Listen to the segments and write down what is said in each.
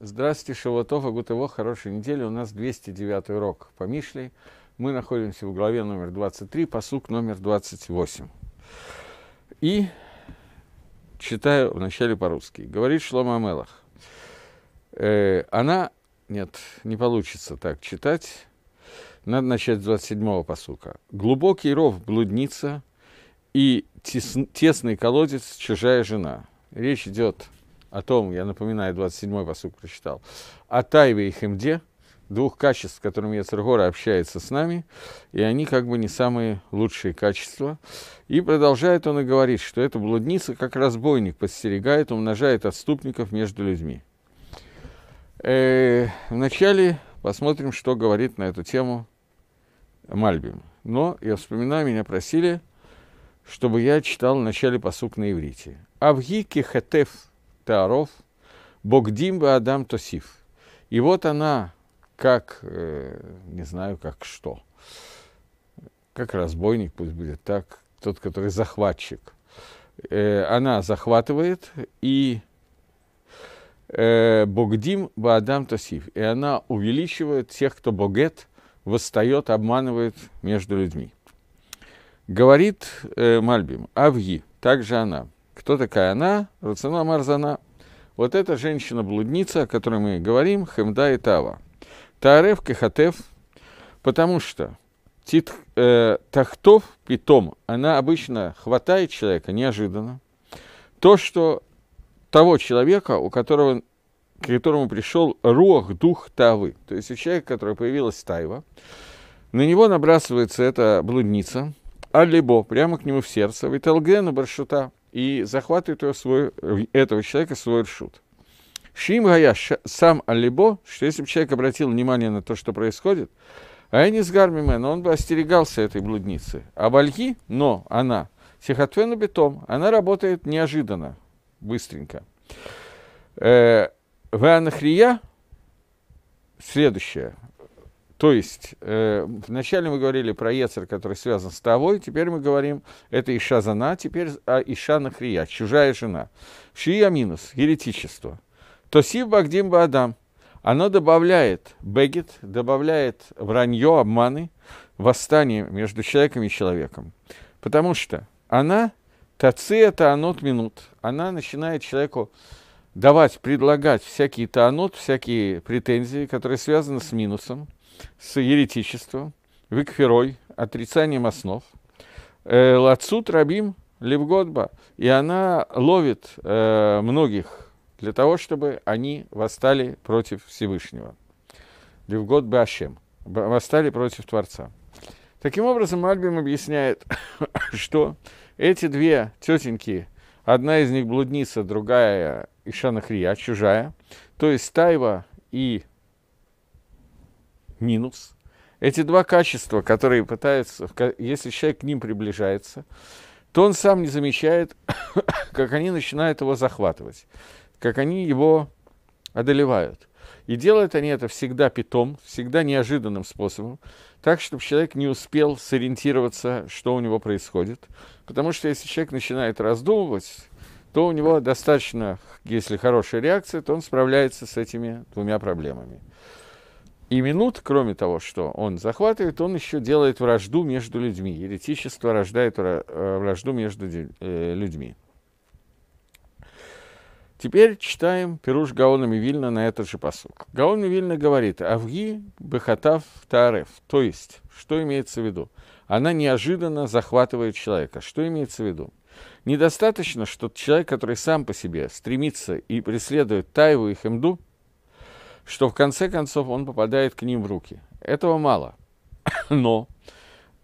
Здравствуйте, Шалатова, Гутево, хорошей недели. У нас 209 урок по Мишле. Мы находимся в главе номер 23, посук номер 28. И читаю вначале по-русски. Говорит Шлома Амелах. Э, она... Нет, не получится так читать. Надо начать с 27-го посука. «Глубокий ров блудница и тесный колодец чужая жена». Речь идет о том, я напоминаю, 27-й посуд прочитал, о Тайве и Хемде, двух качеств, с которыми Яцергора общается с нами, и они как бы не самые лучшие качества. И продолжает он и говорит, что эта блудница, как разбойник, подстерегает, умножает отступников между людьми. Э, вначале посмотрим, что говорит на эту тему Мальбим. Но, я вспоминаю, меня просили, чтобы я читал вначале посук на иврите. Авгики хетеф Тааров, Богдим и Адам Тосиф. И вот она, как, э, не знаю, как что, как разбойник, пусть будет так, тот, который захватчик. Э, она захватывает и э, Богдим Адам Тосиф. И она увеличивает тех, кто богет, восстает, обманывает между людьми. Говорит э, Мальбим, Авги, также она, кто такая она? Рацина Марзана. Вот эта женщина-блудница, о которой мы говорим, Хемда и Тава. Таарев Кехатев, потому что тит, э, Тахтов Питом, она обычно хватает человека неожиданно. То, что того человека, у которого, к которому пришел рух, дух Тавы, то есть у человека, у появилась Тайва, на него набрасывается эта блудница, а либо прямо к нему в сердце, виталгена баршута, и захватывает его свой, этого человека свой ршут. Шим Гая сам Алибо, что если бы человек обратил внимание на то, что происходит, а я не с Гармимен, он бы остерегался этой блудницы. А Бальги, но она, Сихотвену Бетом, она работает неожиданно, быстренько. Э, Ванахрия, следующее, то есть, э, вначале мы говорили про Ецер, который связан с Тавой, теперь мы говорим, это Иша Зана, теперь а Иша Нахрия, чужая жена. Шия минус, еретичество. Тосив Багдим Баадам, оно добавляет бегет, добавляет вранье, обманы, восстание между человеком и человеком. Потому что она, таци анот минут, она начинает человеку давать, предлагать всякие таанот, всякие претензии, которые связаны с минусом – с еретичеством, викферой, отрицанием основ. Э, Лацут Рабим Левгодба. И она ловит э, многих для того, чтобы они восстали против Всевышнего. Левгодба Ашем. Восстали против Творца. Таким образом, Мальбим объясняет, что эти две тетеньки, одна из них блудница, другая Ишанахрия, чужая, то есть Тайва и минус. Эти два качества, которые пытаются, если человек к ним приближается, то он сам не замечает, как они начинают его захватывать, как они его одолевают. И делают они это всегда питом, всегда неожиданным способом, так, чтобы человек не успел сориентироваться, что у него происходит. Потому что если человек начинает раздумывать, то у него достаточно, если хорошая реакция, то он справляется с этими двумя проблемами. И минут, кроме того, что он захватывает, он еще делает вражду между людьми. Еретичество рождает э, вражду между э, людьми. Теперь читаем Пируш Гаона Мивильна на этот же посыл. Гаон Мивильна говорит «Авги бехатав таареф», то есть, что имеется в виду? Она неожиданно захватывает человека. Что имеется в виду? Недостаточно, что человек, который сам по себе стремится и преследует тайву и хемду – что в конце концов он попадает к ним в руки. Этого мало. Но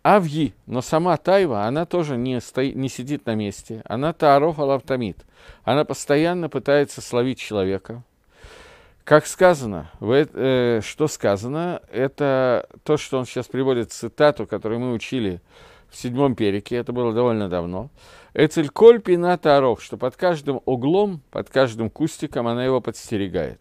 Авьи, но сама Тайва, она тоже не, стоит, не сидит на месте. Она Тааров Алавтамид. Она постоянно пытается словить человека. Как сказано, вы, э, что сказано, это то, что он сейчас приводит цитату, которую мы учили в седьмом перике, это было довольно давно. Эцель Коль Пина Тааров, что под каждым углом, под каждым кустиком она его подстерегает.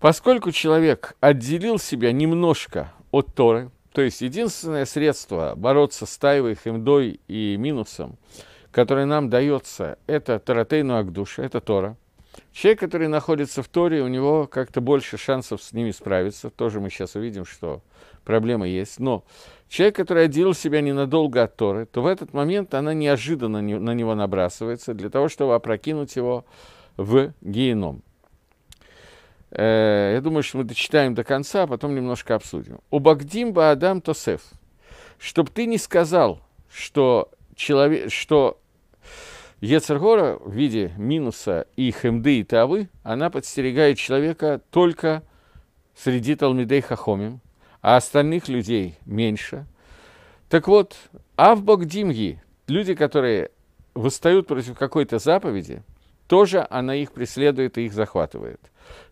Поскольку человек отделил себя немножко от Торы, то есть единственное средство бороться с Таевой, Хемдой и минусом, которое нам дается, это Таратейну Агдуша, это Тора. Человек, который находится в Торе, у него как-то больше шансов с ними справиться. Тоже мы сейчас увидим, что проблема есть. Но человек, который отделил себя ненадолго от Торы, то в этот момент она неожиданно на него набрасывается для того, чтобы опрокинуть его в геном. Э, я думаю, что мы дочитаем до конца, а потом немножко обсудим. У ба Адам Тосеф. Чтоб ты не сказал, что, человек, что Ецергора в виде минуса и хемды и тавы, она подстерегает человека только среди Талмидей Хахомим, а остальных людей меньше. Так вот, Авбог Димги, люди, которые восстают против какой-то заповеди – тоже она их преследует и их захватывает,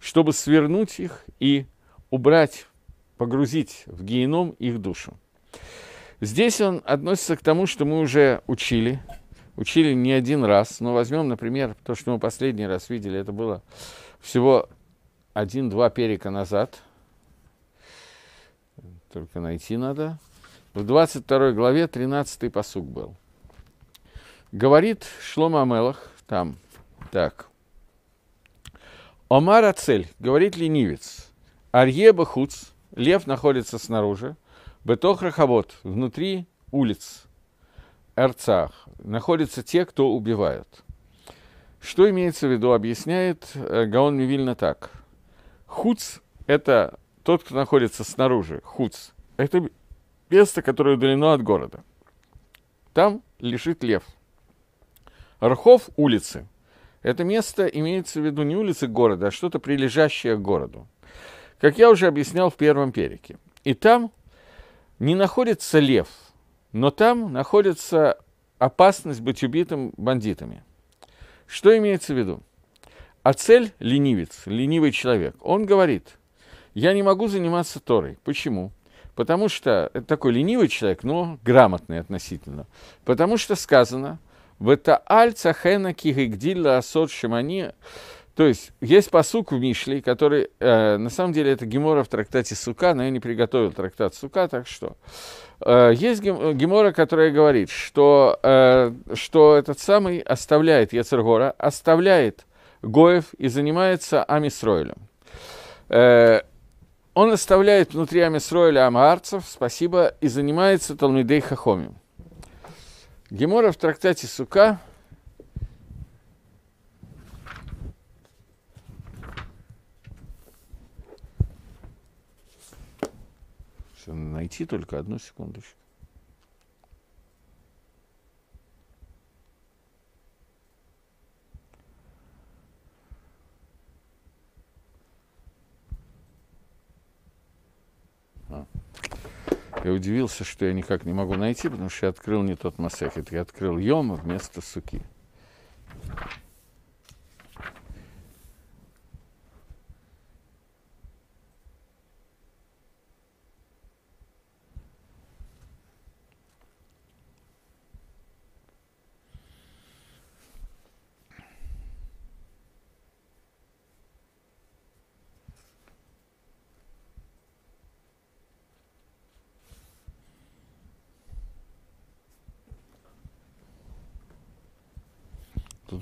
чтобы свернуть их и убрать, погрузить в геном их душу. Здесь он относится к тому, что мы уже учили, учили не один раз, но возьмем, например, то, что мы последний раз видели, это было всего один-два перика назад, только найти надо, в 22 главе 13 посук был. Говорит Шлома Амелах, там, так. Омар Ацель, говорит ленивец. Арье Бахуц, лев находится снаружи. Бетох Рахавод, внутри улиц. Арцах, находятся те, кто убивают. Что имеется в виду, объясняет э, Гаон Мивильна так. Хуц – это тот, кто находится снаружи. Хуц – это место, которое удалено от города. Там лежит лев. Рхов – улицы – это место имеется в виду не улицы города, а что-то прилежащее к городу. Как я уже объяснял в первом перике. И там не находится лев, но там находится опасность быть убитым бандитами. Что имеется в виду? А цель – ленивец, ленивый человек. Он говорит, я не могу заниматься Торой. Почему? Потому что это такой ленивый человек, но грамотный относительно. Потому что сказано, в это Ватааль цахена кигигдилла асот шимани. То есть, есть посук в Мишле, который, э, на самом деле, это Гемора в трактате Сука, но я не приготовил трактат Сука, так что. Э, есть Гемора, которая говорит, что, э, что этот самый оставляет Яцергора, оставляет Гоев и занимается Амисройлем. Э, он оставляет внутри Амисройля Амарцев, спасибо, и занимается Талмидей Хахомим. Гемора в трактате Сука, Все, найти только одну секундочку. Я удивился, что я никак не могу найти, потому что я открыл не тот масахет, я открыл Йома вместо суки.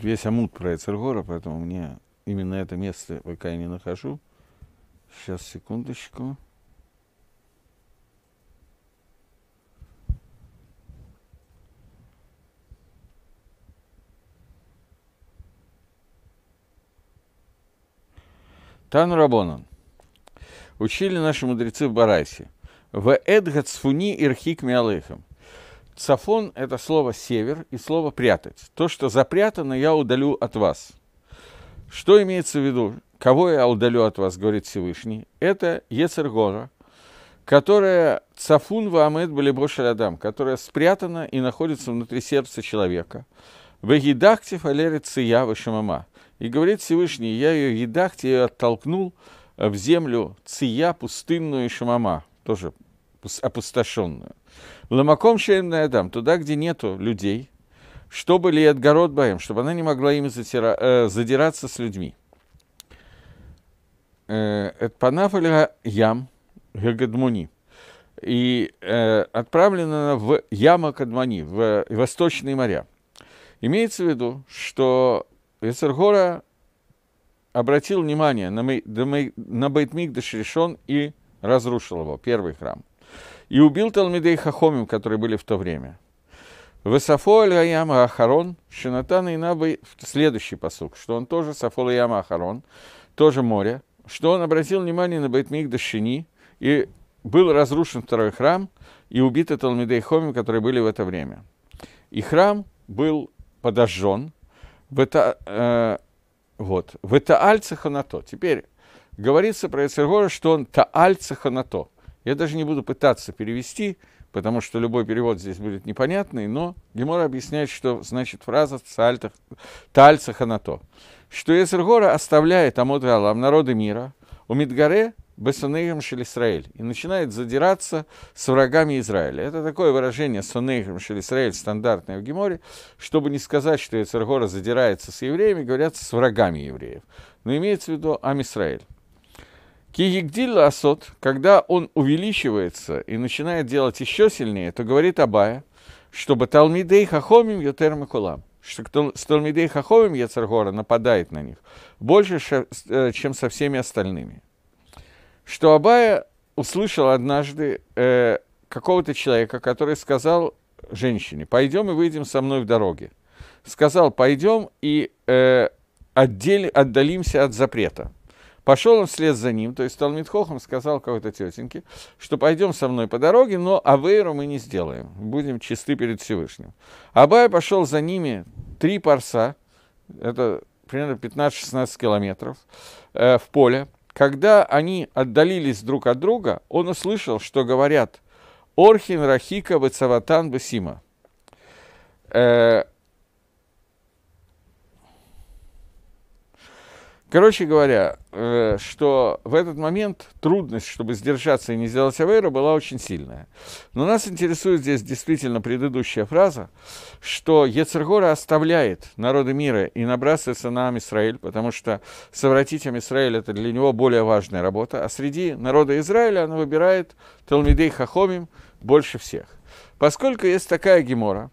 весь амут про Эцергора, поэтому мне именно это место пока я не нахожу. Сейчас, секундочку. Тан Рабонан. Учили наши мудрецы в Барасе. В Эдгацфуни Ирхик Миалыхам. Сафон – это слово «север» и слово «прятать». То, что запрятано, я удалю от вас. Что имеется в виду? Кого я удалю от вас, говорит Всевышний? Это Ецергора, которая Цафун были Балибошель Адам, которая спрятана и находится внутри сердца человека. В едахте фалерит сия вашамама. И говорит Всевышний, я ее едахте, ее оттолкнул в землю ция пустынную и шамама, тоже опустошенную. Ламаком на адам, туда, где нету людей, чтобы ли отгород боем, чтобы она не могла им затира, э, задираться с людьми. Э, это панафаля ям гагадмуни. И э, отправлена в яма Кадмани, в э, восточные моря. Имеется в виду, что Эсергора обратил внимание на, на Бейтмикдаш решен и разрушил его, первый храм – и убил Талмидей Хахомим, которые были в то время. Высофоль Аяма Ахарон, Шинатан и Набы, следующий посук, что он тоже Сафол Аяма Ахарон, тоже море, что он обратил внимание на Байтмигда Шини, и был разрушен второй храм, и убиты Талмидей Хомим, которые были в это время. И храм был подожжен, в это, э, вот, в это Теперь говорится про Эцергора, что он Тааль Цеханато – я даже не буду пытаться перевести, потому что любой перевод здесь будет непонятный, но Гемора объясняет, что значит фраза «тальцах, тальцах анато», что Эсергора оставляет Амуд Алам, народы мира, у Мидгаре Бесунейхем Шелисраэль, и начинает задираться с врагами Израиля. Это такое выражение Сунейхем Шелисраэль, стандартное в Геморе, чтобы не сказать, что Эцергора задирается с евреями, говорят, с врагами евреев. Но имеется в виду Амисраэль. Киегдиль Асот, когда он увеличивается и начинает делать еще сильнее, то говорит Абая, чтобы Талмидей Хахомим Йотер Макулам, что Талмидей Хахомим Яцергора нападает на них больше, э, чем со всеми остальными. Что Абая услышал однажды э, какого-то человека, который сказал женщине, пойдем и выйдем со мной в дороге. Сказал, пойдем и э, отдель, отдалимся от запрета. Пошел он вслед за ним, то есть Талмит Хохам сказал какой-то тетеньке, что пойдем со мной по дороге, но Авейру мы не сделаем, будем чисты перед Всевышним. Абай пошел за ними три парса, это примерно 15-16 километров, э, в поле. Когда они отдалились друг от друга, он услышал, что говорят «Орхин Рахика Бацаватан Басима». Э, Короче говоря, э, что в этот момент трудность, чтобы сдержаться и не сделать авейру, была очень сильная. Но нас интересует здесь действительно предыдущая фраза, что Ецергора оставляет народы мира и набрасывается на Амисраиль, потому что совратить Амисраиль – это для него более важная работа, а среди народа Израиля она выбирает Талмидей Хахомим больше всех. Поскольку есть такая гемора,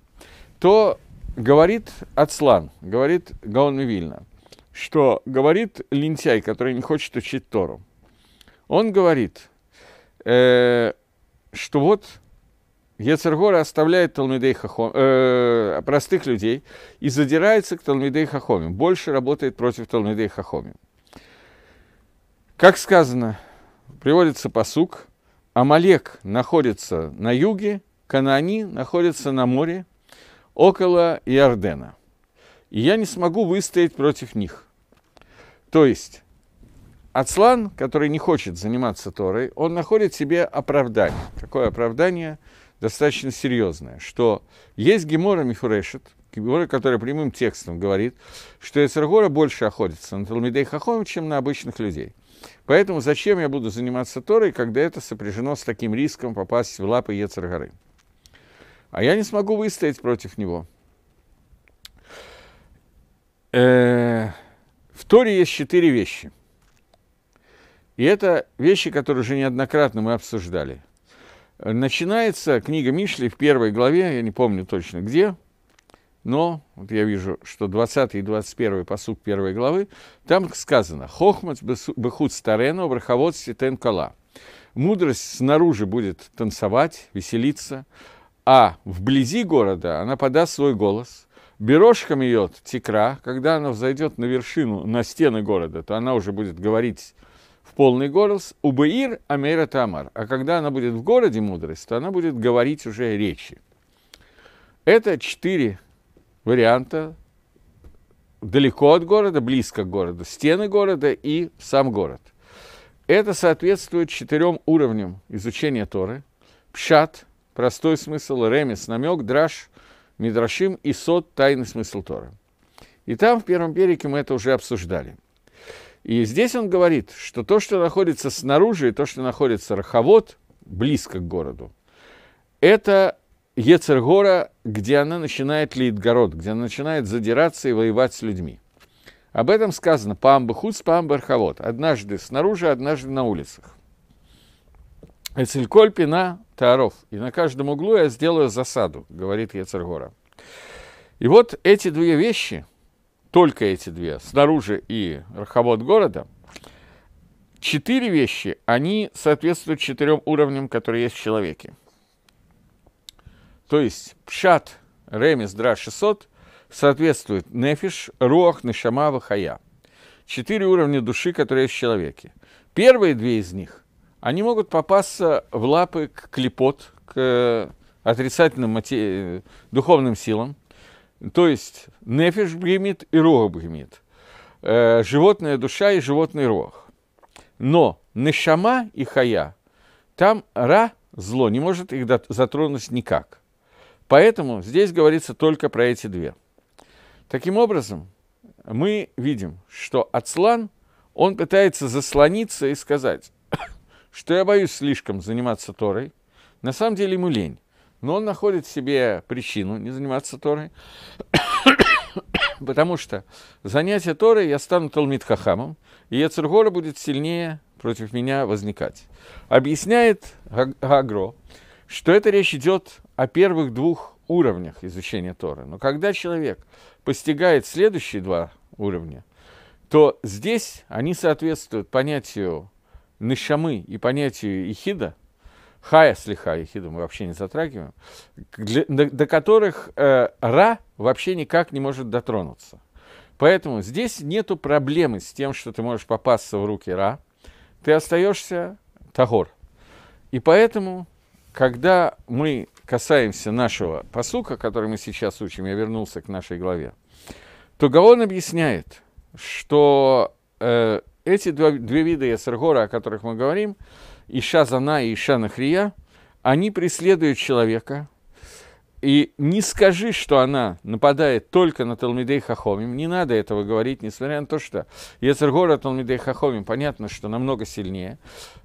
то говорит Ацлан, говорит Гаон Мивильна, что говорит лентяй, который не хочет учить Тору. Он говорит, э, что вот Ецергора оставляет Талмидей Хахом, э, простых людей и задирается к Талмидей Хахоме, больше работает против Талмидей Хахоме. Как сказано, приводится посук, Амалек находится на юге, Канаани находится на море, около Иордена. И я не смогу выстоять против них. То есть Ацлан, который не хочет заниматься Торой, он находит себе оправдание. Такое оправдание достаточно серьезное, что есть Гемора Мифурешет, Гемора, который прямым текстом говорит, что Эцергора больше охотится на Талмидей Хахом, чем на обычных людей. Поэтому зачем я буду заниматься Торой, когда это сопряжено с таким риском попасть в лапы Ецергоры? А я не смогу выстоять против него. Э-э- в Торе есть четыре вещи. И это вещи, которые уже неоднократно мы обсуждали. Начинается книга Мишли в первой главе, я не помню точно где, но вот я вижу, что 20 и 21 посук первой главы, там сказано «Хохмац бехут старено, браховод ситен кала». Мудрость снаружи будет танцевать, веселиться, а вблизи города она подаст свой голос – Берошкам ее тикра, когда она взойдет на вершину, на стены города, то она уже будет говорить в полный голос «Убеир Амера Тамар». А когда она будет в городе мудрость, то она будет говорить уже речи. Это четыре варианта далеко от города, близко к городу, стены города и сам город. Это соответствует четырем уровням изучения Торы. Пшат – простой смысл, ремес – намек, драж Мидрашим и Сот «Тайный смысл Тора». И там в первом перике мы это уже обсуждали. И здесь он говорит, что то, что находится снаружи, и то, что находится раховод, близко к городу, это Ецергора, где она начинает лить город, где она начинает задираться и воевать с людьми. Об этом сказано «памбы хуц, памбы однажды снаружи, однажды на улицах. Эцельколь пина таров И на каждом углу я сделаю засаду, говорит Яцергора. И вот эти две вещи, только эти две, снаружи и раховод города, четыре вещи, они соответствуют четырем уровням, которые есть в человеке. То есть пшат, ремис, дра, 600 соответствует нефиш, рох, нешама, вахая. Четыре уровня души, которые есть в человеке. Первые две из них – они могут попасться в лапы к клепот, к э, отрицательным мати... Э, духовным силам. То есть нефиш бремит и рог бремит. Э, животная душа и животный рог. Но нешама и хая, там ра, зло, не может их затронуть никак. Поэтому здесь говорится только про эти две. Таким образом, мы видим, что Ацлан, он пытается заслониться и сказать, что я боюсь слишком заниматься Торой. На самом деле ему лень. Но он находит в себе причину не заниматься Торой, потому что занятие Торой я стану Талмит Хахамом, и Яцергора будет сильнее против меня возникать. Объясняет Гагро, что это речь идет о первых двух уровнях изучения Торы. Но когда человек постигает следующие два уровня, то здесь они соответствуют понятию нышамы и понятию ихида, хая слиха ихида мы вообще не затрагиваем, для, до, до которых э, ра вообще никак не может дотронуться. Поэтому здесь нету проблемы с тем, что ты можешь попасться в руки ра, ты остаешься тагор. И поэтому, когда мы касаемся нашего посука, который мы сейчас учим, я вернулся к нашей главе, то Гаон объясняет, что э, эти два, две вида Ясергора, о которых мы говорим, Иша Зана и Иша Нахрия, они преследуют человека, и не скажи, что она нападает только на Талмидей Хахомим. Не надо этого говорить, несмотря на то, что Ецергора Талмидей Хахомим, понятно, что намного сильнее.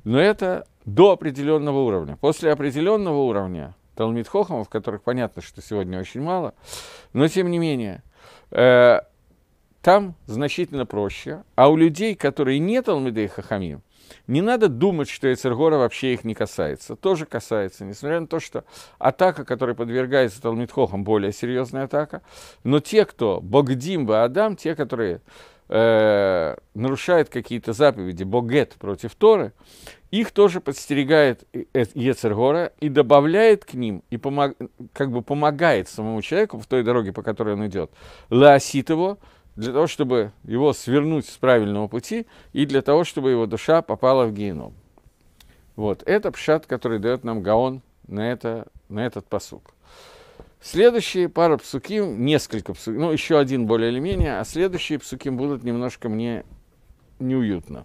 Но это до определенного уровня. После определенного уровня Талмид Хохомов, которых понятно, что сегодня очень мало, но тем не менее, э, там значительно проще. А у людей, которые не Талмидей Хахамим, не надо думать, что Эцергора вообще их не касается. Тоже касается, несмотря на то, что атака, которой подвергается Талмитхохам, более серьезная атака. Но те, кто Богдим Адам, те, которые э, нарушают какие-то заповеди Богет против Торы, их тоже подстерегает Ецергора э, и добавляет к ним, и помог, как бы помогает самому человеку в той дороге, по которой он идет, лаосит его – для того, чтобы его свернуть с правильного пути и для того, чтобы его душа попала в геном. Вот, это пшат, который дает нам Гаон на, это, на этот посук. Следующие пара псуким, несколько псуким, ну, еще один более или менее, а следующие псуким будут немножко мне неуютно.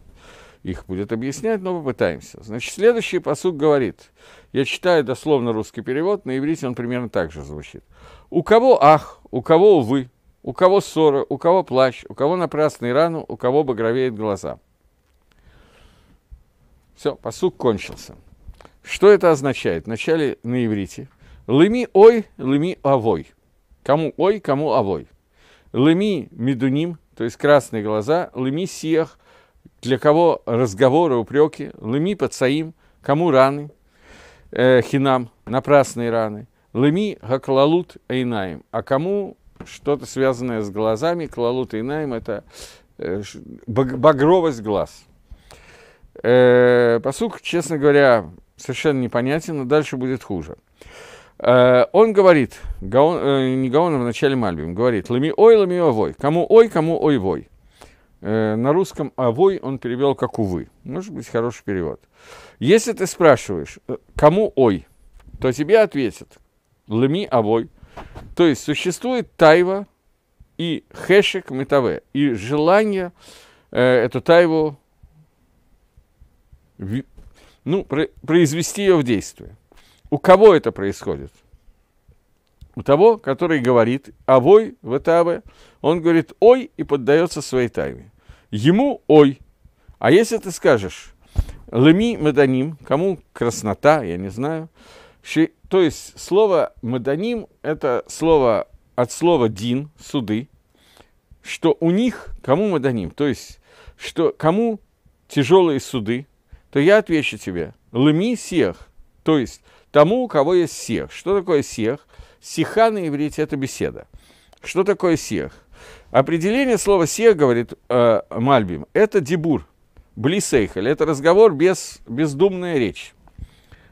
Их будет объяснять, но попытаемся. Значит, следующий посук говорит, я читаю дословно русский перевод, на иврите он примерно так же звучит. У кого ах, у кого вы, у кого ссора, у кого плащ, у кого напрасный рану, у кого багровеют глаза. Все, посук кончился. Что это означает? Вначале на иврите. Лыми ой, лыми авой. Кому ой, кому авой. Лыми медуним, то есть красные глаза, лыми сиях, для кого разговоры, упреки, лыми пацаим, кому раны, э, хинам, напрасные раны, лыми гаклалут эйнаем, а кому что-то связанное с глазами, клалут и найм – это э, багровость глаз. Э, посук, честно говоря, совершенно непонятен, но дальше будет хуже. Э, он говорит, Гаон, не Гаон, а в начале Мальбим, говорит, «Лами ой, лами овой, кому ой, кому ой вой». На русском «овой» он перевел как «увы». Может быть, хороший перевод. Если ты спрашиваешь, кому ой, то тебе ответят «лами овой», то есть существует тайва и хэшек метаве, и желание э, эту тайву ну, произвести ее в действие. У кого это происходит? У того, который говорит «авой» в этаве, он говорит «ой» и поддается своей тайме. Ему «ой». А если ты скажешь «леми маданим», кому краснота, я не знаю, то есть слово «маданим» – это слово от слова «дин» – суды, что у них, кому маданим, то есть что кому тяжелые суды, то я отвечу тебе «лыми сех то есть тому, у кого есть сех Что такое сех Сиха на иврите – это беседа. Что такое сех Определение слова «сех», говорит э, Мальбим, это дебур, блисейхаль, это разговор без, бездумная речь.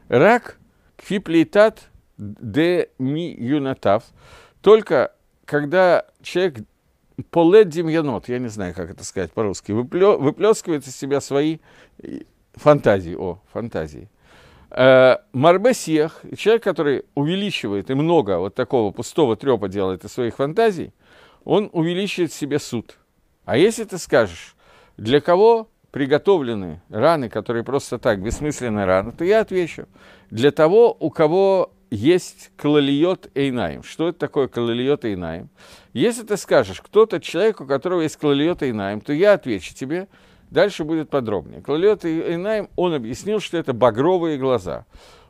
Рак Киплитат де ми юнатав. Только когда человек полет демьянот, я не знаю, как это сказать по-русски, выплескивает из себя свои э, фантазии, о, фантазии. Э, Марбесиях, человек, который увеличивает и много вот такого пустого трепа делает из своих фантазий, он увеличивает себе суд. А если ты скажешь, для кого приготовлены раны, которые просто так, бессмысленные раны, то я отвечу. Для того, у кого есть кололиот эйнаем. Что это такое кололиот эйнаем? Если ты скажешь, кто-то человек, у которого есть кололиот эйнаем, то я отвечу тебе, дальше будет подробнее. Кололиот эйнаем, он объяснил, что это багровые глаза.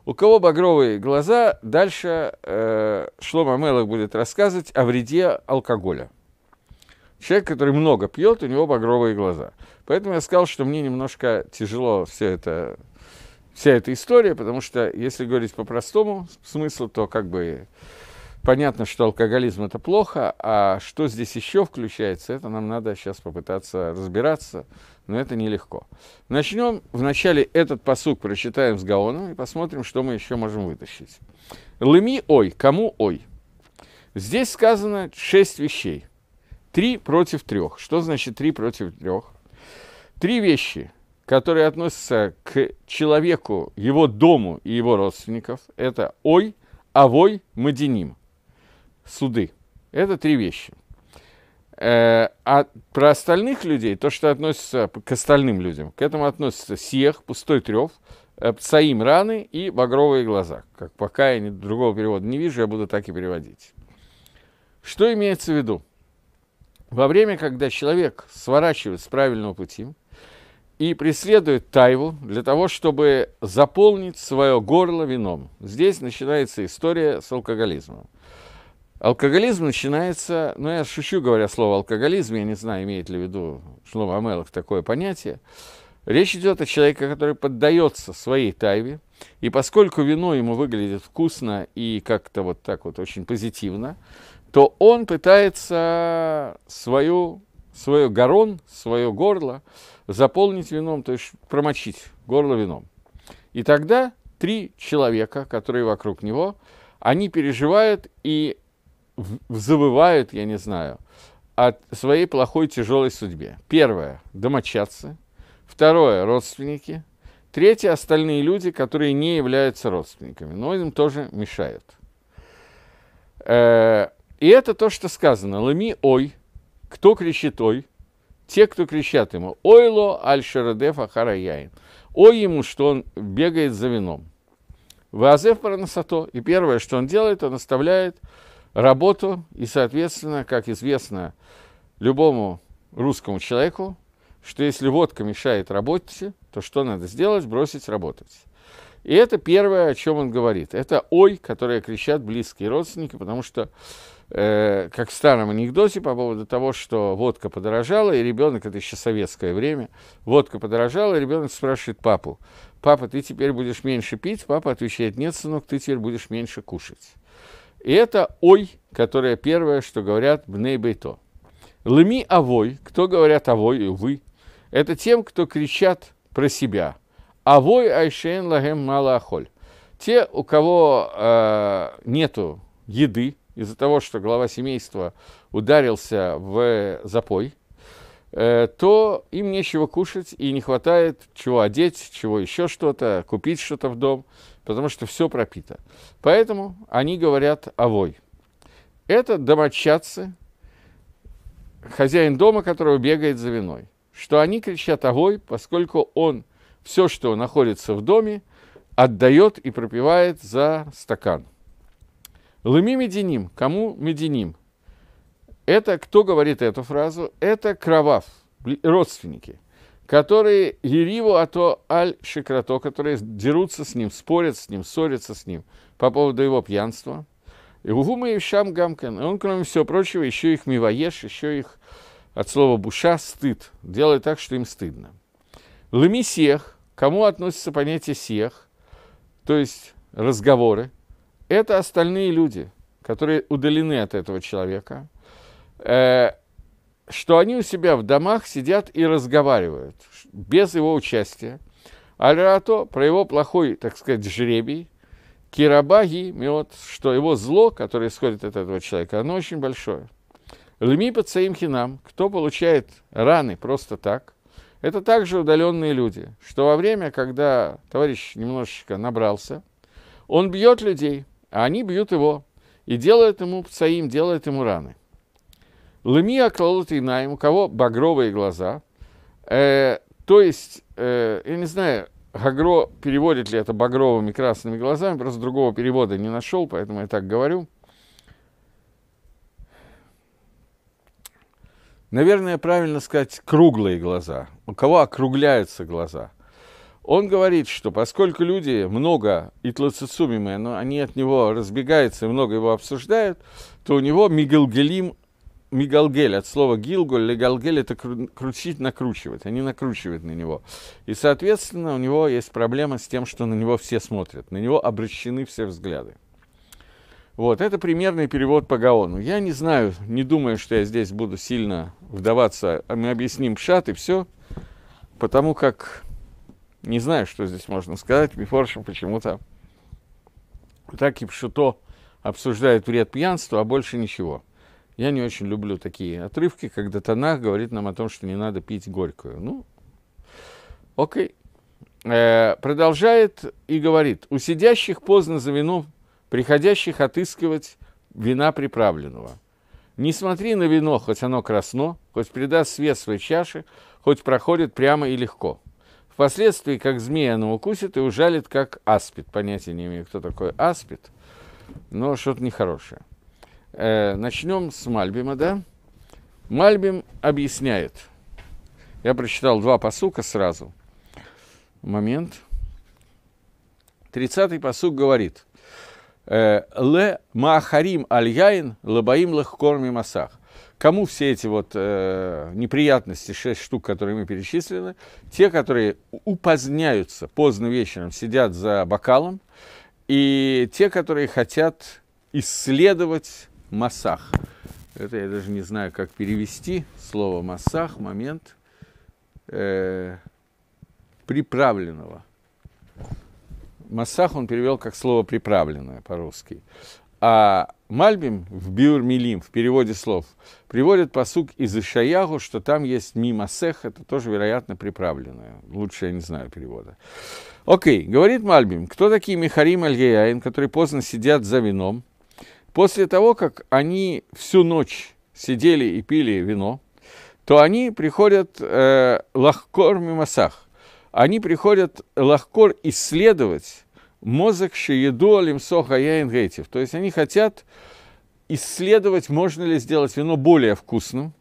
У кого багровые глаза, дальше э, Шлома Мелах будет рассказывать о вреде алкоголя. Человек, который много пьет, у него багровые глаза. Поэтому я сказал, что мне немножко тяжело все это, вся эта история, потому что, если говорить по простому смыслу, то как бы понятно, что алкоголизм – это плохо, а что здесь еще включается, это нам надо сейчас попытаться разбираться, но это нелегко. Начнем. Вначале этот посук прочитаем с Гаоном и посмотрим, что мы еще можем вытащить. «Лыми ой, кому ой». Здесь сказано шесть вещей – Три против трех. Что значит три против трех? Три вещи, которые относятся к человеку, его дому и его родственников, это ой, авой, мадиним. Суды. Это три вещи. Э, а про остальных людей, то, что относится к остальным людям, к этому относится Сех, Пустой Трев, э, Псаим Раны и Багровые Глаза. Как пока я другого перевода не вижу, я буду так и переводить. Что имеется в виду? Во время, когда человек сворачивает с правильного пути и преследует тайву для того, чтобы заполнить свое горло вином. Здесь начинается история с алкоголизмом. Алкоголизм начинается, ну я шучу, говоря слово алкоголизм, я не знаю, имеет ли в виду Шлома Амелов такое понятие. Речь идет о человеке, который поддается своей тайве, и поскольку вино ему выглядит вкусно и как-то вот так вот очень позитивно, то он пытается свою, свою горон, свое горло заполнить вином, то есть промочить горло вином. И тогда три человека, которые вокруг него, они переживают и взывают я не знаю, от своей плохой тяжелой судьбе. Первое – домочадцы. Второе – родственники. Третье – остальные люди, которые не являются родственниками, но им тоже мешают. Э -э и это то, что сказано. Лами ой, кто кричит ой, те, кто кричат ему, ойло аль шарадеф ахараяин. Ой ему, что он бегает за вином. Вазев паранасато. И первое, что он делает, он оставляет работу, и, соответственно, как известно любому русскому человеку, что если водка мешает работе, то что надо сделать? Бросить работать. И это первое, о чем он говорит. Это ой, которое кричат близкие родственники, потому что Э, как в старом анекдоте по поводу того, что водка подорожала, и ребенок, это еще советское время, водка подорожала, и ребенок спрашивает папу, папа, ты теперь будешь меньше пить? Папа отвечает, нет, сынок, ты теперь будешь меньше кушать. И это «ой», которое первое, что говорят «бней бейто». «Лыми авой», кто говорят «авой» и «вы», это тем, кто кричат про себя. «Авой айшен лагем мала Те, у кого э, нету еды, из-за того, что глава семейства ударился в запой, э, то им нечего кушать и не хватает чего одеть, чего еще что-то, купить что-то в дом, потому что все пропито. Поэтому они говорят «авой». Это домочадцы, хозяин дома, которого бегает за виной, что они кричат «авой», поскольку он все, что находится в доме, отдает и пропивает за стакан – Лыми мединим. Кому мединим? Это кто говорит эту фразу? Это кровав, родственники, которые Ериву Ато Аль Шикрато, которые дерутся с ним, спорят с ним, ссорятся с ним по поводу его пьянства. И Угума и Шам Гамкен. Он, кроме всего прочего, еще их миваеш, еще их от слова буша стыд. Делает так, что им стыдно. Лыми сех. Кому относится понятие сех? То есть разговоры, это остальные люди, которые удалены от этого человека, э, что они у себя в домах сидят и разговаривают без его участия. Аль-Рато про его плохой, так сказать, жребий, Кирабаги мед, что его зло, которое исходит от этого человека, оно очень большое. Лми под своим хинам, кто получает раны просто так, это также удаленные люди, что во время, когда товарищ немножечко набрался, он бьет людей – а они бьют его и делают ему псаим, делают ему раны. Лемия клалут на у кого багровые глаза. Э, то есть, э, я не знаю, Гагро переводит ли это багровыми красными глазами, просто другого перевода не нашел, поэтому я так говорю. Наверное, правильно сказать круглые глаза. У кого округляются глаза – он говорит, что поскольку люди много итлоцицумимы, но они от него разбегаются и много его обсуждают, то у него мигалгелим, мигалгель от слова гилголь, легалгель это крутить, накручивать, они а накручивают на него. И, соответственно, у него есть проблема с тем, что на него все смотрят, на него обращены все взгляды. Вот, это примерный перевод по Гаону. Я не знаю, не думаю, что я здесь буду сильно вдаваться. А мы объясним пшат и все, потому как не знаю, что здесь можно сказать. Мифоршим почему-то так и пшито обсуждает вред пьянства, а больше ничего. Я не очень люблю такие отрывки, когда Танах говорит нам о том, что не надо пить горькую. Ну, окей. Э, продолжает и говорит, у сидящих поздно за вино, приходящих отыскивать вина приправленного. Не смотри на вино, хоть оно красно, хоть придаст свет своей чаше, хоть проходит прямо и легко. Впоследствии, как змея она укусит и ужалит, как аспид. Понятия не имею, кто такой аспид, но что-то нехорошее. Э, начнем с Мальбима, да? Мальбим объясняет. Я прочитал два посука сразу. Момент. Тридцатый посук говорит. «Э, ле махарим аль яин лабаим лахкорми масах. Кому все эти вот э, неприятности, шесть штук, которые мы перечислили, те, которые упоздняются поздно вечером, сидят за бокалом, и те, которые хотят исследовать массах. Это я даже не знаю, как перевести слово массах, момент э, приправленного. Массах он перевел как слово приправленное по-русски. А Мальбим в Биур Милим, в переводе слов, приводит посук из Ишаягу, что там есть мимасех, это тоже, вероятно, приправленное. Лучше я не знаю перевода. Окей, говорит Мальбим, кто такие Михарим аль которые поздно сидят за вином? После того, как они всю ночь сидели и пили вино, то они приходят э, лахкор мимасах, они приходят лахкор исследовать мозг шиедолим лимсоха яин гейтив. То есть они хотят исследовать, можно ли сделать вино более вкусным.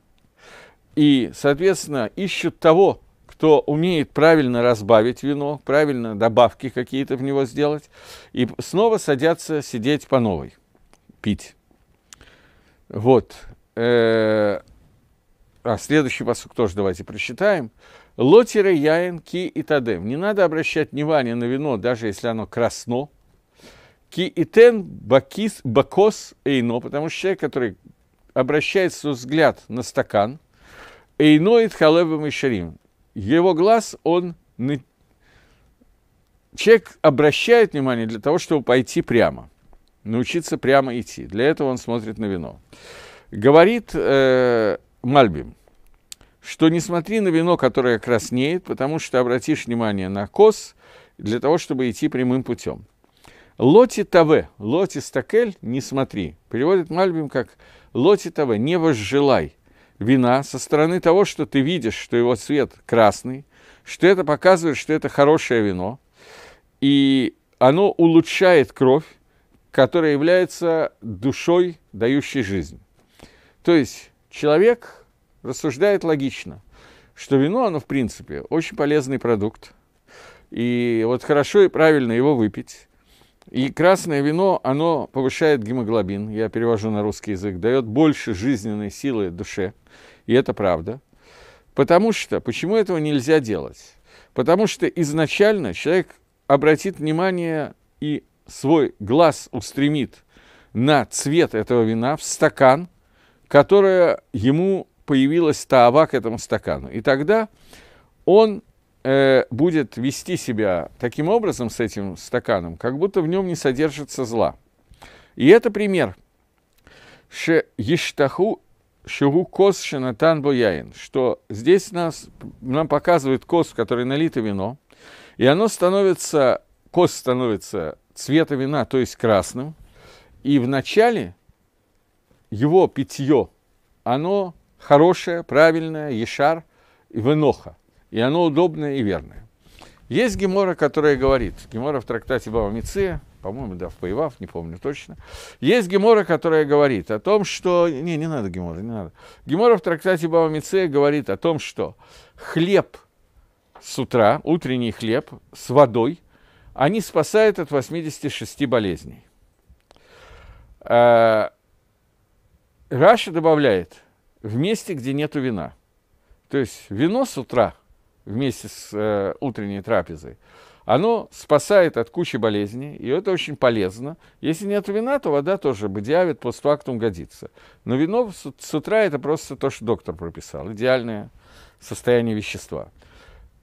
И, соответственно, ищут того, кто умеет правильно разбавить вино, правильно добавки какие-то в него сделать, и снова садятся сидеть по новой, пить. Вот. Э, а, следующий посук тоже давайте прочитаем. Лотера, яин, ки и тадем. Не надо обращать внимание на вино, даже если оно красно. Ки и тен, бакис, бакос, эйно. Потому что человек, который обращает свой взгляд на стакан, эйно и тхалевым и шарим. Его глаз, он... Человек обращает внимание для того, чтобы пойти прямо. Научиться прямо идти. Для этого он смотрит на вино. Говорит... Э, Мальбим что не смотри на вино, которое краснеет, потому что обратишь внимание на кос для того, чтобы идти прямым путем. Лоти таве, лоти стакель, не смотри. Переводит Мальбим как лоти таве, не возжелай вина со стороны того, что ты видишь, что его цвет красный, что это показывает, что это хорошее вино, и оно улучшает кровь, которая является душой, дающей жизнь. То есть человек рассуждает логично, что вино, оно в принципе очень полезный продукт, и вот хорошо и правильно его выпить. И красное вино, оно повышает гемоглобин, я перевожу на русский язык, дает больше жизненной силы душе, и это правда. Потому что, почему этого нельзя делать? Потому что изначально человек обратит внимание и свой глаз устремит на цвет этого вина в стакан, которое ему появилась таава к этому стакану. И тогда он э, будет вести себя таким образом с этим стаканом, как будто в нем не содержится зла. И это пример. Ше ештаху шеву кос шенатан бояин, что здесь нас, нам показывает кос, в который налито вино, и оно становится, кос становится цвета вина, то есть красным, и в начале его питье, оно хорошее, правильное, ешар и веноха. И оно удобное и верное. Есть Гемора, которая говорит, Гемора в трактате Бава Миция, по-моему, да, в Паевав, не помню точно. Есть Гемора, которая говорит о том, что... Не, не надо Гемора, не надо. Гемора в трактате Бава Миция говорит о том, что хлеб с утра, утренний хлеб с водой, они спасают от 86 болезней. Э, Раша добавляет – в месте, где нету вина. То есть вино с утра вместе с э, утренней трапезой, оно спасает от кучи болезней, и это очень полезно. Если нет вина, то вода тоже бодиавит, постфактум годится. Но вино с, с утра – это просто то, что доктор прописал, идеальное состояние вещества.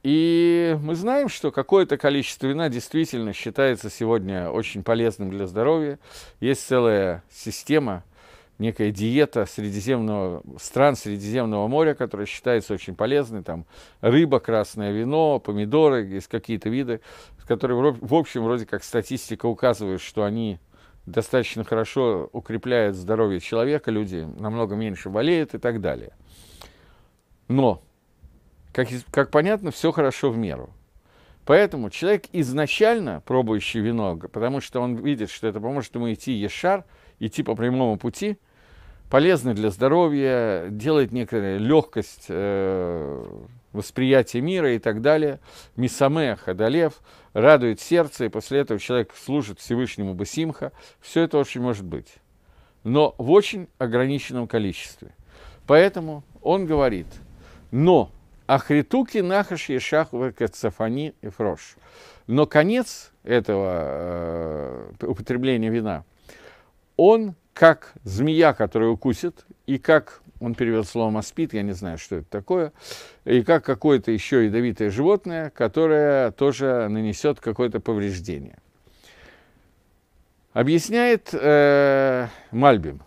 И мы знаем, что какое-то количество вина действительно считается сегодня очень полезным для здоровья. Есть целая система – некая диета средиземного, стран Средиземного моря, которая считается очень полезной. Там рыба, красное вино, помидоры, есть какие-то виды, которые в общем вроде как статистика указывает, что они достаточно хорошо укрепляют здоровье человека, люди намного меньше болеют и так далее. Но, как, как понятно, все хорошо в меру. Поэтому человек изначально, пробующий вино, потому что он видит, что это поможет ему идти ешар, идти по прямому пути, полезны для здоровья, делает некоторую легкость э, восприятия мира и так далее. Мисаме Хадалев радует сердце, и после этого человек служит Всевышнему Басимха. Все это очень может быть, но в очень ограниченном количестве. Поэтому он говорит, но Ахритуки Нахаш Ешаху Кацафани и Фрош. Но конец этого э, употребления вина, он как змея, которая укусит, и как, он перевел слово «маспит», я не знаю, что это такое, и как какое-то еще ядовитое животное, которое тоже нанесет какое-то повреждение. Объясняет э, Мальбим,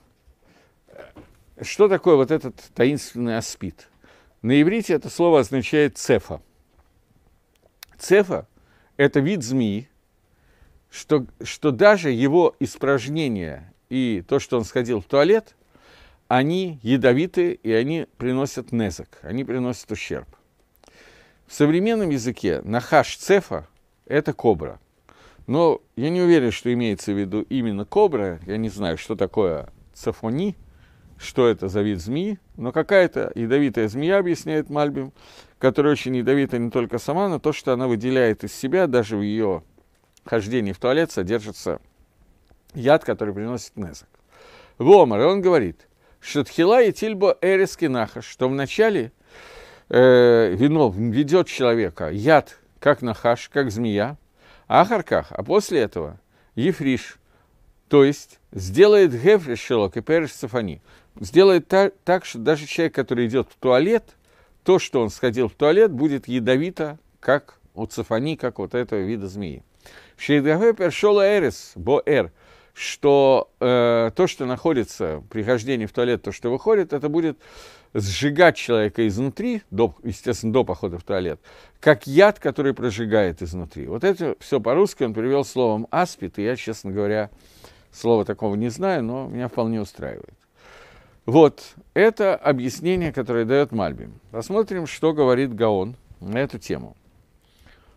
что такое вот этот таинственный аспид. На иврите это слово означает «цефа». Цефа – это вид змеи, что, что даже его испражнение и то, что он сходил в туалет, они ядовиты и они приносят незак, они приносят ущерб. В современном языке нахаш цефа – это кобра. Но я не уверен, что имеется в виду именно кобра. Я не знаю, что такое цефони, что это за вид змеи. Но какая-то ядовитая змея, объясняет Мальбим, которая очень ядовита не только сама, но то, что она выделяет из себя, даже в ее хождении в туалет содержится яд, который приносит Незак. Вомар, он говорит, что тхила и тильбо эриски нахаш, что вначале э, вино ведет человека, яд, как нахаш, как змея, а харках, а после этого ефриш, то есть сделает гефриш шелок и переш сафани, сделает та, так, что даже человек, который идет в туалет, то, что он сходил в туалет, будет ядовито, как у цифани, как вот этого вида змеи. Шейдгафе першола эрис, бо эр – что э, то, что находится при хождении в туалет, то, что выходит, это будет сжигать человека изнутри, до, естественно, до похода в туалет, как яд, который прожигает изнутри. Вот это все по-русски он привел словом аспид, и я, честно говоря, слова такого не знаю, но меня вполне устраивает. Вот, это объяснение, которое дает Мальбим. Посмотрим, что говорит Гаон на эту тему.